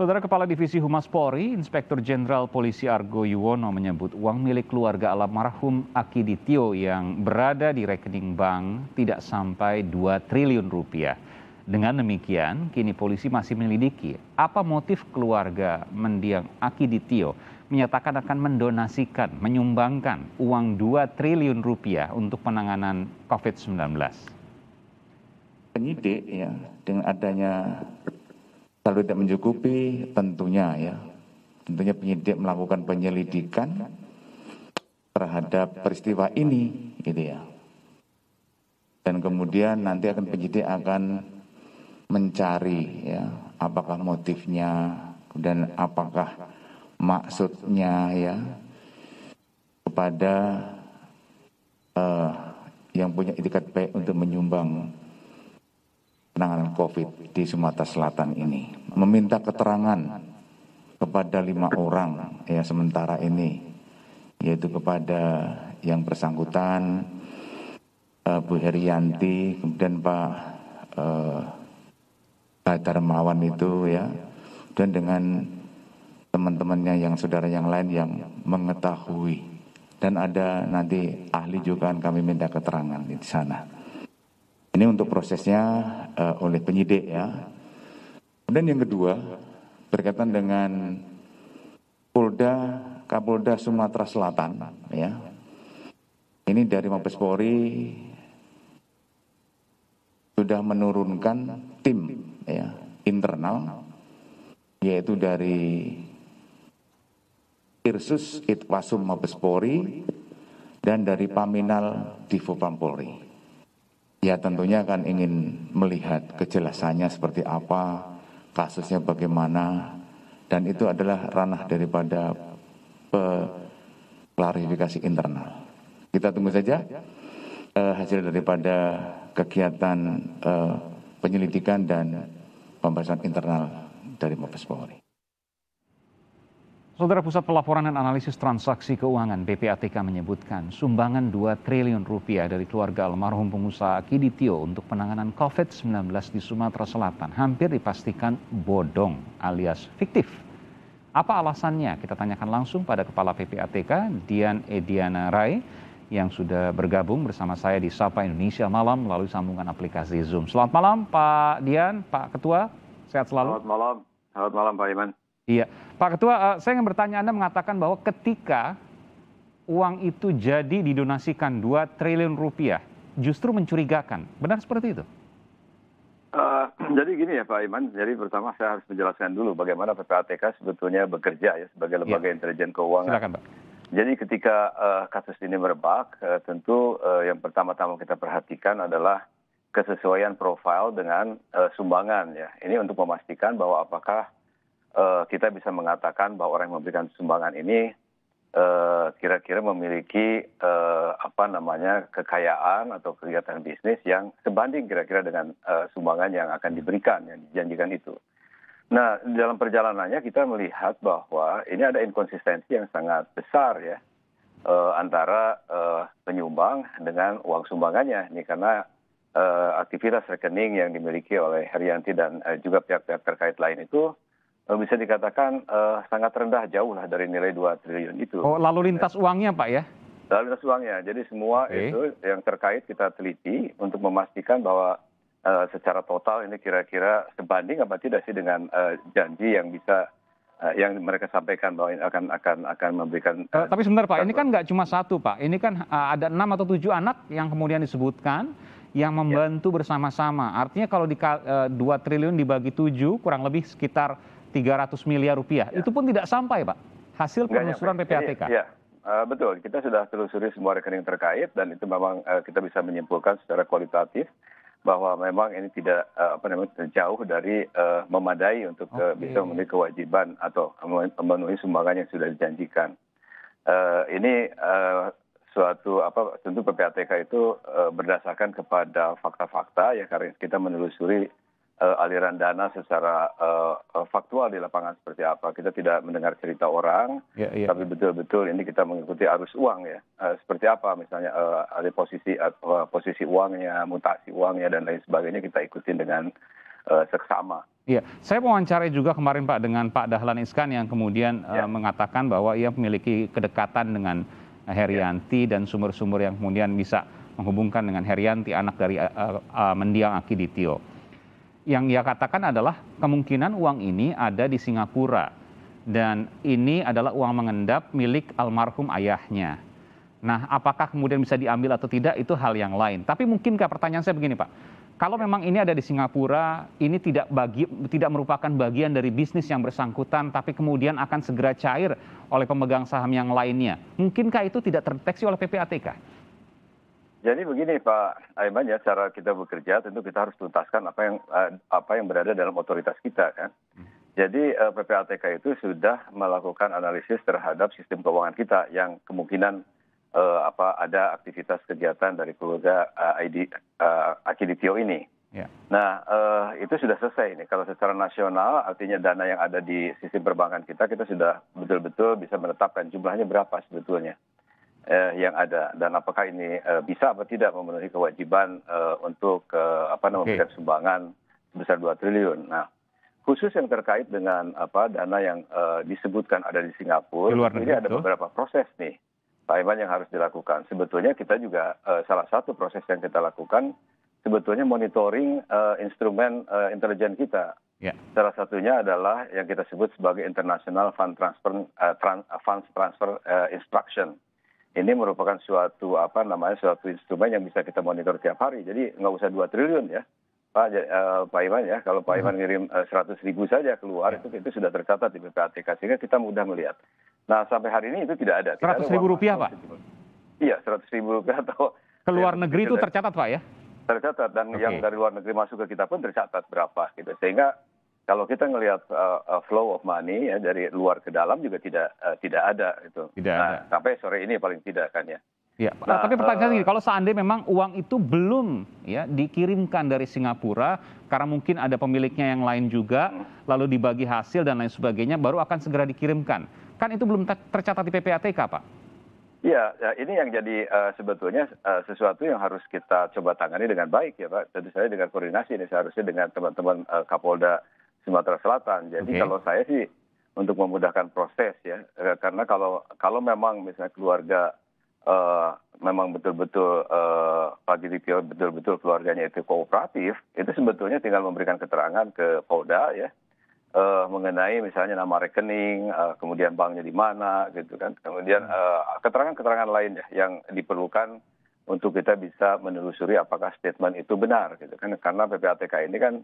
Saudara Kepala Divisi Humas Polri, Inspektur Jenderal Polisi Argo Yuwono menyebut uang milik keluarga almarhum Aki Ditio yang berada di rekening bank tidak sampai 2 triliun rupiah. Dengan demikian, kini polisi masih menyelidiki apa motif keluarga mendiang Aki Ditio menyatakan akan mendonasikan, menyumbangkan uang 2 triliun rupiah untuk penanganan COVID-19. Penyidik ya dengan adanya kalau tidak mencukupi, tentunya ya, tentunya penyidik melakukan penyelidikan terhadap peristiwa ini, gitu ya. Dan kemudian nanti akan penyidik akan mencari ya, apakah motifnya, dan apakah maksudnya ya kepada uh, yang punya etikat baik untuk menyumbang penanganan COVID di Sumatera Selatan ini. Meminta keterangan kepada lima orang ya sementara ini, yaitu kepada yang bersangkutan, uh, Bu Herianti, kemudian Pak uh, Darmawan itu ya, dan dengan teman-temannya yang saudara yang lain yang mengetahui dan ada nanti ahli juga kami minta keterangan di sana. Ini untuk prosesnya uh, oleh penyidik ya. Kemudian yang kedua berkaitan dengan Polda Kapolda Sumatera Selatan ya. Ini dari Mabes Polri sudah menurunkan tim ya internal yaitu dari Irsus Itwasum Mabes Polri dan dari Paminal Divopam Polri. Ya tentunya akan ingin melihat kejelasannya seperti apa, kasusnya bagaimana, dan itu adalah ranah daripada klarifikasi internal. Kita tunggu saja eh, hasil daripada kegiatan eh, penyelidikan dan pembahasan internal dari Mabes Polri. Saudara Pusat Pelaporan dan Analisis Transaksi Keuangan BPATK menyebutkan sumbangan 2 triliun rupiah dari keluarga almarhum pengusaha Kiditio untuk penanganan COVID-19 di Sumatera Selatan hampir dipastikan bodong alias fiktif. Apa alasannya? Kita tanyakan langsung pada Kepala PPATK Dian Ediana Rai yang sudah bergabung bersama saya di Sapa Indonesia Malam melalui sambungan aplikasi Zoom. Selamat malam Pak Dian, Pak Ketua, sehat selalu. Selamat malam, selamat malam Pak Iman. Iya, Pak Ketua, uh, saya ingin bertanya Anda mengatakan bahwa ketika uang itu jadi didonasikan 2 triliun rupiah, justru mencurigakan. Benar seperti itu? Uh, jadi gini ya Pak Iman, jadi pertama saya harus menjelaskan dulu bagaimana PPATK sebetulnya bekerja ya sebagai iya. lembaga yeah. intelijen keuangan. Silakan, Pak. Jadi ketika uh, kasus ini merebak, uh, tentu uh, yang pertama-tama kita perhatikan adalah kesesuaian profil dengan uh, sumbangan ya. Ini untuk memastikan bahwa apakah uh, kita bisa mengatakan bahwa orang yang memberikan sumbangan ini kira eh, kira-kira memiliki uh, apa namanya kekayaan atau kegiatan bisnis yang sebanding kira-kira dengan uh, sumbangan yang akan diberikan yang dijanjikan itu. Nah, dalam perjalanannya kita melihat bahwa ini ada inkonsistensi yang sangat besar ya uh, antara uh, penyumbang dengan uang sumbangannya. Ini karena uh, aktivitas rekening yang dimiliki oleh Herianti dan uh, juga pihak-pihak terkait lain itu Eh, bisa dikatakan uh, sangat rendah jauh lah dari nilai 2 triliun itu. Oh, lalu lintas ya. uangnya Pak ya? Lalu lintas uangnya. Jadi semua okay. itu yang terkait kita teliti untuk memastikan bahwa uh, secara total ini kira-kira sebanding apa tidak sih dengan uh, janji yang bisa yang mereka sampaikan bahwa ini akan akan akan memberikan. Uh, tapi sebentar Pak, ini kan nggak cuma satu Pak. Ini kan uh, ada enam atau tujuh anak yang kemudian disebutkan yang ya. membantu ya. bersama-sama. Artinya kalau di uh, 2 triliun dibagi 7 kurang lebih sekitar Tiga ratus miliar rupiah. Iya. Itu pun tidak sampai, Pak, hasil penelusuran PPATK. Iya, eh, betul. Kita sudah telusuri semua rekening terkait dan itu memang eh, kita bisa menyimpulkan secara kualitatif bahwa memang ini tidak eh, apa namanya jauh dari memadai untuk bisa memenuhi kewajiban atau memenuhi sumbangan yang sudah dijanjikan. ini suatu apa tentu PPATK itu berdasarkan kepada fakta-fakta ya karena kita menelusuri Eh, aliran dana secara eh, eh, faktual di lapangan seperti apa. Kita tidak mendengar cerita orang, ya, ya. tapi betul-betul ini kita mengikuti arus uang ya. Seperti apa misalnya ada posisi posisi uangnya, mutasi uangnya dan lain sebagainya kita ikutin dengan seksama. Iya, saya mewawancarai juga kemarin Pak dengan Pak Dahlan Iskan yang kemudian ya. uh, mengatakan bahwa ia memiliki kedekatan dengan Herianti ya. dan sumber-sumber yang kemudian bisa menghubungkan dengan Herianti anak dari uh, uh, mendiang Akiditio yang ia katakan adalah kemungkinan uang ini ada di Singapura dan ini adalah uang mengendap milik almarhum ayahnya. Nah, apakah kemudian bisa diambil atau tidak itu hal yang lain. Tapi mungkinkah pertanyaan saya begini, Pak? Kalau memang ini ada di Singapura, ini tidak bagi tidak merupakan bagian dari bisnis yang bersangkutan tapi kemudian akan segera cair oleh pemegang saham yang lainnya. Mungkinkah itu tidak terdeteksi oleh PPATK? Jadi begini Pak Aiman ya, cara kita bekerja tentu kita harus tuntaskan apa yang eh, apa yang berada dalam otoritas kita kan. Hmm. Jadi eh, PPATK itu sudah melakukan analisis terhadap sistem keuangan kita yang kemungkinan eh, apa ada aktivitas kegiatan dari keluarga eh, ID eh, Akiditio ini. Yeah. Nah eh, itu sudah selesai ini. Kalau secara nasional artinya dana yang ada di sistem perbankan kita kita sudah betul-betul bisa menetapkan jumlahnya berapa sebetulnya eh, yang ada dan apakah ini eh, bisa atau tidak memenuhi kewajiban eh, untuk eh, apa namanya okay. sumbangan sebesar 2 triliun. Nah, khusus yang terkait dengan apa dana yang eh, disebutkan ada di Singapura, di ini ada itu. beberapa proses nih. Pak Iman yang harus dilakukan. Sebetulnya kita juga eh, salah satu proses yang kita lakukan sebetulnya monitoring eh, instrumen eh, intelijen kita. Yeah. Salah satunya adalah yang kita sebut sebagai International Fund Transfer uh, eh, trans, Funds Transfer uh, Instruction ini merupakan suatu apa namanya suatu instrumen yang bisa kita monitor tiap hari. Jadi nggak usah dua triliun ya. Pak, uh, Pak Iman ya, kalau Pak Iman hmm. ngirim eh, seratus uh, ribu saja keluar itu itu sudah tercatat di PPATK sehingga kita mudah melihat. Nah sampai hari ini itu tidak ada. Seratus ribu rupiah pak? Iya seratus ribu rupiah atau keluar ya, negeri gitu itu tercatat pak ya? Tercatat dan okay. yang dari luar negeri masuk ke kita pun tercatat berapa gitu sehingga kalau kita ngelihat uh, flow of money ya dari luar ke dalam juga tidak uh, tidak ada itu. Tidak nah, ada. Sampai sore ini paling tidak kan ya. Ya, nah, tapi pertanyaan uh, kalau seandainya memang uang itu belum ya dikirimkan dari Singapura karena mungkin ada pemiliknya yang lain juga, hmm. lalu dibagi hasil dan lain sebagainya, baru akan segera dikirimkan. Kan itu belum tercatat di PPATK, Pak? Iya, ya ini yang jadi uh, sebetulnya uh, sesuatu yang harus kita coba tangani dengan baik ya, Pak. Tentu saya dengan koordinasi ini seharusnya dengan teman-teman uh, Kapolda Sumatera Selatan. Jadi okay. kalau saya sih untuk memudahkan proses ya, eh, karena kalau kalau memang misalnya keluarga uh, memang betul-betul uh, Pak betul-betul keluarganya itu kooperatif, itu sebetulnya tinggal memberikan keterangan ke Polda ya uh, mengenai misalnya nama rekening, uh, kemudian banknya di mana gitu kan, kemudian keterangan hmm. keterangan-keterangan lain ya yang diperlukan untuk kita bisa menelusuri apakah statement itu benar gitu kan, karena PPATK ini kan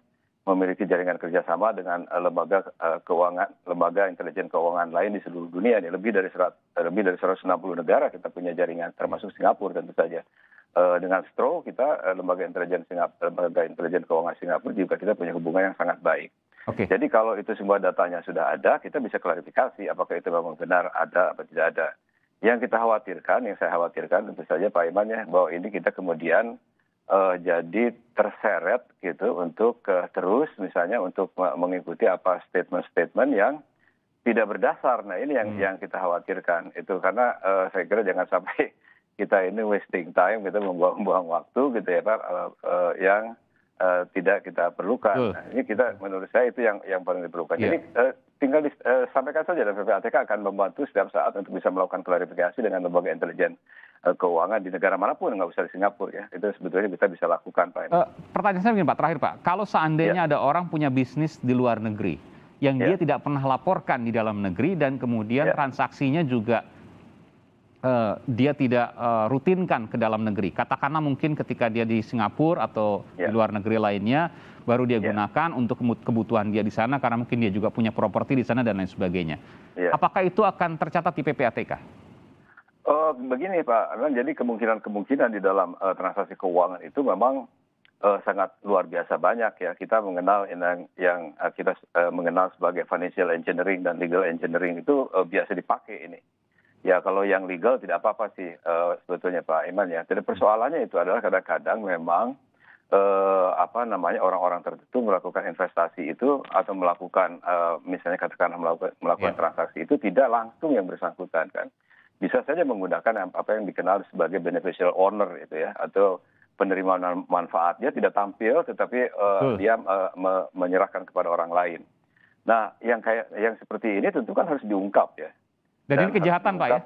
memiliki jaringan kerjasama dengan eh, lembaga eh, keuangan, lembaga intelijen keuangan lain di seluruh dunia. Ini lebih dari serat, eh, lebih dari 160 negara kita punya jaringan, termasuk Singapura tentu saja. Dengan Stro kita lembaga intelijen Singapura, lembaga intelijen keuangan Singapura juga kita punya hubungan yang sangat baik. Okay. Jadi kalau itu semua datanya sudah ada, kita bisa klarifikasi apakah itu memang benar ada atau tidak ada. Yang kita khawatirkan, yang saya khawatirkan tentu saja Pak Iman ya, bahwa ini kita kemudian uh, jadi terseret gitu untuk uh, terus misalnya untuk mengikuti apa statement-statement yang tidak berdasar. Nah ini yang hmm. yang kita khawatirkan itu karena uh, saya kira jangan sampai kita ini wasting time kita membuang-buang waktu gitu ya Pak uh, uh, yang uh, tidak kita perlukan. Uh. Nah, ini kita menurut saya itu yang yang paling diperlukan. Yeah. Jadi uh, tinggal disampaikan eh, uh, saja dan PPATK akan membantu setiap saat untuk bisa melakukan klarifikasi dengan lembaga intelijen keuangan di negara manapun nggak usah di Singapura ya itu sebetulnya kita bisa lakukan pak. Uh, pertanyaan saya begini pak terakhir pak kalau seandainya yeah. ada orang punya bisnis di luar negeri yang yeah. dia tidak pernah laporkan di dalam negeri dan kemudian yeah. transaksinya juga Eh, dia tidak eh, rutinkan ke dalam negeri. Katakanlah mungkin ketika dia di Singapura atau di ya. luar negeri lainnya baru dia yeah. gunakan untuk kebutuhan dia di sana karena mungkin dia juga punya properti di sana dan lain sebagainya. Yeah. Apakah itu akan tercatat di PPATK? Uh, eh, begini Pak, memang jadi kemungkinan-kemungkinan di dalam uh, transaksi keuangan itu memang uh, sangat luar biasa banyak ya. Kita mengenal yang, yang kita uh, mengenal sebagai financial engineering dan legal engineering itu uh, biasa dipakai ini Ya kalau yang legal tidak apa-apa sih uh, sebetulnya Pak Iman ya. Jadi persoalannya itu adalah kadang-kadang memang uh, apa namanya orang-orang tertentu melakukan investasi itu atau melakukan uh, misalnya katakanlah melakukan, melakukan yeah. transaksi itu tidak langsung yang bersangkutan kan bisa saja menggunakan apa yang dikenal sebagai beneficial owner itu ya atau penerima manfaatnya tidak tampil tetapi uh, hmm. dia uh, me menyerahkan kepada orang lain. Nah, yang kayak yang seperti ini tentu kan harus diungkap ya. Dan, Dan ini kejahatan Pak ya?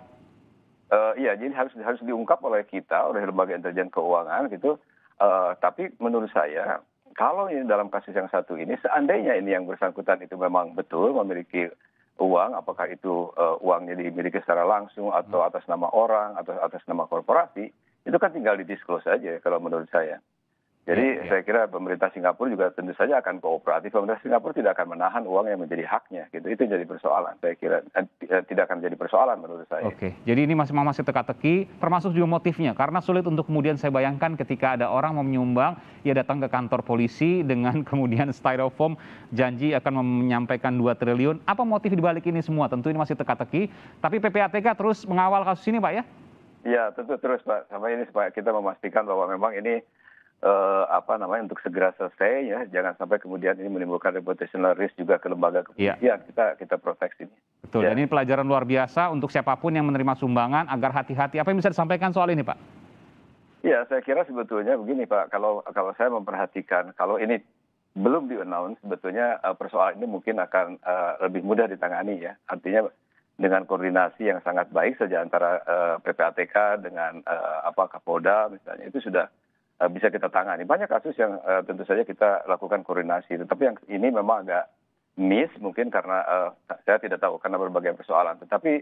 Uh, iya, jadi harus harus diungkap oleh kita oleh lembaga intelijen keuangan gitu. Uh, tapi menurut saya kalau ini dalam kasus yang satu ini seandainya ini yang bersangkutan itu memang betul memiliki uang, apakah itu uh, uangnya dimiliki secara langsung atau hmm. atas nama orang atau atas nama korporasi, itu kan tinggal di disclose saja kalau menurut saya jadi iya, iya. saya kira pemerintah singapura juga tentu saja akan kooperatif pemerintah singapura tidak akan menahan uang yang menjadi haknya gitu itu jadi persoalan saya kira eh, tidak akan jadi persoalan menurut saya oke jadi ini masih masih teka-teki termasuk juga motifnya karena sulit untuk kemudian saya bayangkan ketika ada orang mau menyumbang ia datang ke kantor polisi dengan kemudian styrofoam janji akan menyampaikan 2 triliun apa motif dibalik ini semua tentu ini masih teka-teki tapi PPATK terus mengawal kasus ini pak ya Iya, tentu terus Pak, sampai ini supaya kita memastikan bahwa memang ini uh, apa namanya untuk segera selesai ya jangan sampai kemudian ini menimbulkan reputational risk juga ke lembaga iya. kepolisian ya. kita kita proteksi ini betul ya. dan ini pelajaran luar biasa untuk siapapun yang menerima sumbangan agar hati-hati apa yang bisa disampaikan soal ini pak ya saya kira sebetulnya begini pak kalau kalau saya memperhatikan kalau ini belum di announce sebetulnya eh, persoalan ini mungkin akan uh, lebih mudah ditangani ya artinya dengan koordinasi yang sangat baik saja antara uh, PPATK dengan uh, apa Kapolda misalnya itu sudah Eh, bisa kita tangani. Banyak kasus yang uh, tentu saja kita lakukan koordinasi, tetapi yang ini memang agak miss mungkin karena uh, saya tidak tahu karena berbagai persoalan. Tetapi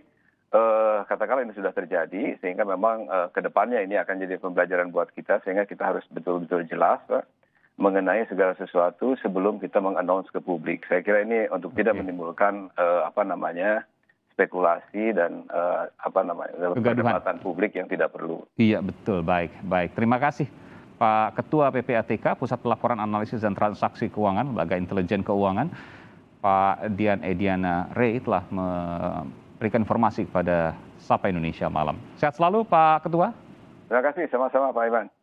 uh, katakanlah ini sudah terjadi sehingga memang uh, kedepannya ini akan jadi pembelajaran buat kita sehingga kita harus betul-betul jelas uh, mengenai segala sesuatu sebelum kita mengannounce ke publik. Saya kira ini untuk okay. tidak menimbulkan uh, apa namanya spekulasi dan uh, apa namanya kegaduhan publik yang tidak perlu. Iya betul baik baik terima kasih. Pak Ketua PPATK, Pusat Pelaporan Analisis dan Transaksi Keuangan, Lembaga Intelijen Keuangan, Pak Dian Ediana Rey telah memberikan informasi kepada Sapa Indonesia malam. Sehat selalu Pak Ketua. Terima kasih, sama-sama Pak Iman.